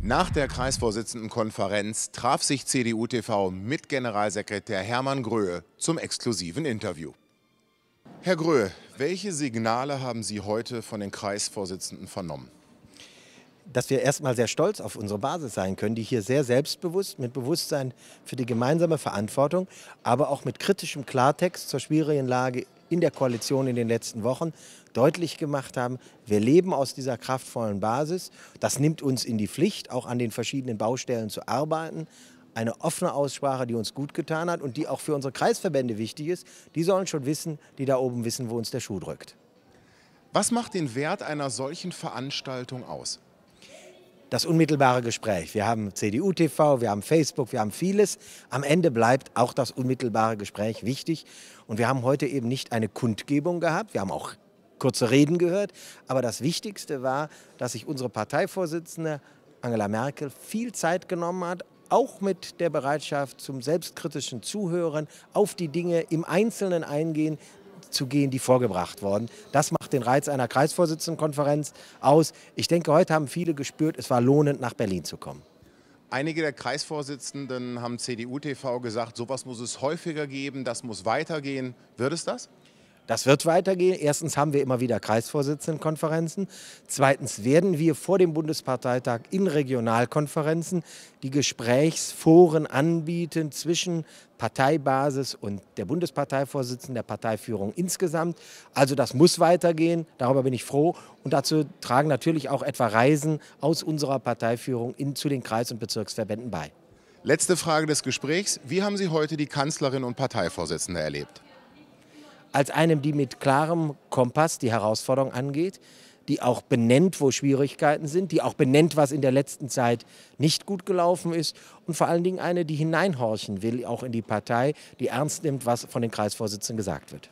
Nach der Kreisvorsitzendenkonferenz traf sich CDU-TV mit Generalsekretär Hermann Gröhe zum exklusiven Interview. Herr Gröhe, welche Signale haben Sie heute von den Kreisvorsitzenden vernommen? dass wir erstmal sehr stolz auf unsere Basis sein können, die hier sehr selbstbewusst, mit Bewusstsein für die gemeinsame Verantwortung, aber auch mit kritischem Klartext zur schwierigen Lage in der Koalition in den letzten Wochen deutlich gemacht haben, wir leben aus dieser kraftvollen Basis. Das nimmt uns in die Pflicht, auch an den verschiedenen Baustellen zu arbeiten. Eine offene Aussprache, die uns gut getan hat und die auch für unsere Kreisverbände wichtig ist. Die sollen schon wissen, die da oben wissen, wo uns der Schuh drückt. Was macht den Wert einer solchen Veranstaltung aus? das unmittelbare Gespräch. Wir haben CDU-TV, wir haben Facebook, wir haben vieles. Am Ende bleibt auch das unmittelbare Gespräch wichtig. Und wir haben heute eben nicht eine Kundgebung gehabt, wir haben auch kurze Reden gehört. Aber das Wichtigste war, dass sich unsere Parteivorsitzende Angela Merkel viel Zeit genommen hat, auch mit der Bereitschaft zum selbstkritischen Zuhören, auf die Dinge im Einzelnen eingehen zu gehen, die vorgebracht wurden macht den Reiz einer Kreisvorsitzendenkonferenz aus. Ich denke, heute haben viele gespürt, es war lohnend, nach Berlin zu kommen. Einige der Kreisvorsitzenden haben CDU-TV gesagt, sowas muss es häufiger geben, das muss weitergehen. Wird es das? Das wird weitergehen. Erstens haben wir immer wieder Kreisvorsitzendenkonferenzen. Zweitens werden wir vor dem Bundesparteitag in Regionalkonferenzen die Gesprächsforen anbieten zwischen Parteibasis und der Bundesparteivorsitzenden, der Parteiführung insgesamt. Also das muss weitergehen, darüber bin ich froh. Und dazu tragen natürlich auch etwa Reisen aus unserer Parteiführung in, zu den Kreis- und Bezirksverbänden bei. Letzte Frage des Gesprächs. Wie haben Sie heute die Kanzlerin und Parteivorsitzende erlebt? als einem, die mit klarem Kompass die Herausforderung angeht, die auch benennt, wo Schwierigkeiten sind, die auch benennt, was in der letzten Zeit nicht gut gelaufen ist und vor allen Dingen eine, die hineinhorchen will, auch in die Partei, die ernst nimmt, was von den Kreisvorsitzenden gesagt wird.